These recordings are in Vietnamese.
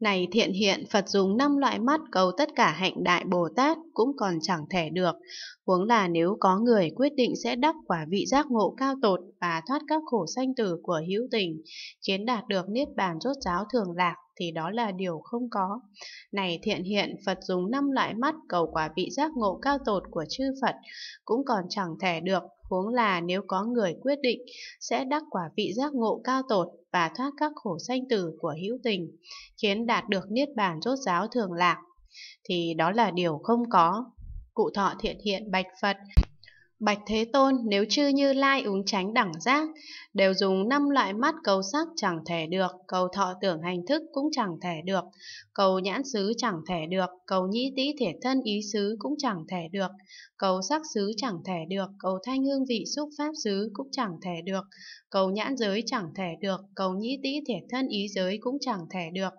Này thiện hiện, Phật dùng năm loại mắt cầu tất cả hạnh đại Bồ Tát cũng còn chẳng thể được. Huống là nếu có người quyết định sẽ đắc quả vị giác ngộ cao tột và thoát các khổ sanh tử của hữu tình, khiến đạt được niết bàn rốt ráo thường lạc thì đó là điều không có. Này thiện hiện, Phật dùng năm loại mắt cầu quả vị giác ngộ cao tột của chư Phật, cũng còn chẳng thể được, huống là nếu có người quyết định sẽ đắc quả vị giác ngộ cao tột và thoát các khổ sanh tử của hữu tình, khiến đạt được niết bàn rốt giáo thường lạc, thì đó là điều không có. Cụ thọ thiện hiện bạch Phật, Bạch Thế Tôn nếu chư như lai ứng tránh đẳng giác, đều dùng năm loại mắt cầu sắc chẳng thể được, cầu thọ tưởng hành thức cũng chẳng thể được, cầu nhãn xứ chẳng thể được, cầu nhĩ tĩ thể thân ý xứ cũng chẳng thể được, cầu sắc xứ chẳng thể được, cầu thanh hương vị xúc pháp xứ cũng chẳng thể được, cầu nhãn giới chẳng thể được, cầu nhĩ tĩ thể thân ý giới cũng chẳng thể được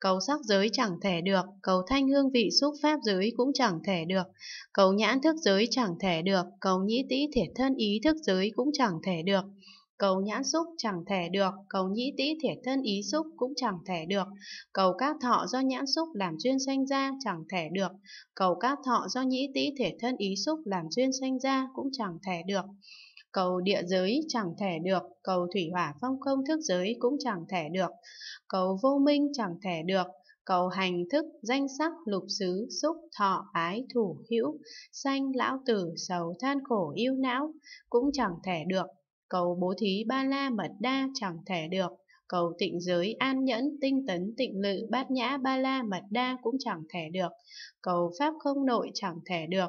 cầu sắc giới chẳng thể được, cầu thanh hương vị xúc pháp giới cũng chẳng thể được, cầu nhãn thức giới chẳng thể được, cầu nhĩ tĩ thể thân ý thức giới cũng chẳng thể được. Cầu nhãn xúc chẳng thể được, cầu nhĩ tĩ thể thân ý xúc cũng chẳng thể được, cầu các thọ do nhãn xúc làm duyên sanh ra chẳng thể được, cầu các thọ do nhĩ tĩ thể thân ý xúc làm duyên sanh ra cũng chẳng thể được cầu địa giới chẳng thể được, cầu thủy hỏa phong không thức giới cũng chẳng thể được, cầu vô minh chẳng thể được, cầu hành thức danh sắc lục xứ xúc thọ ái thủ hữu sanh lão tử sầu than khổ yêu não cũng chẳng thể được cầu bố thí ba la mật đa chẳng thể được cầu tịnh giới an nhẫn tinh tấn tịnh lự bát nhã ba la mật đa cũng chẳng thể được cầu pháp không nội chẳng thể được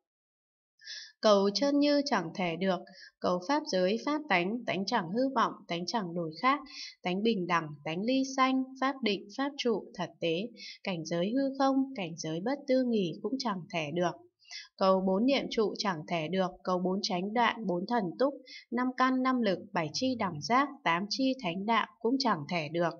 Cầu chân như chẳng thể được, cầu pháp giới pháp tánh, tánh chẳng hư vọng, tánh chẳng đổi khác, tánh bình đẳng, tánh ly sanh, pháp định, pháp trụ, thật tế, cảnh giới hư không, cảnh giới bất tư nghỉ cũng chẳng thể được. Cầu bốn niệm trụ chẳng thể được, cầu bốn tránh đoạn, bốn thần túc, năm căn năm lực, bảy chi đẳng giác, tám chi thánh đạo cũng chẳng thể được.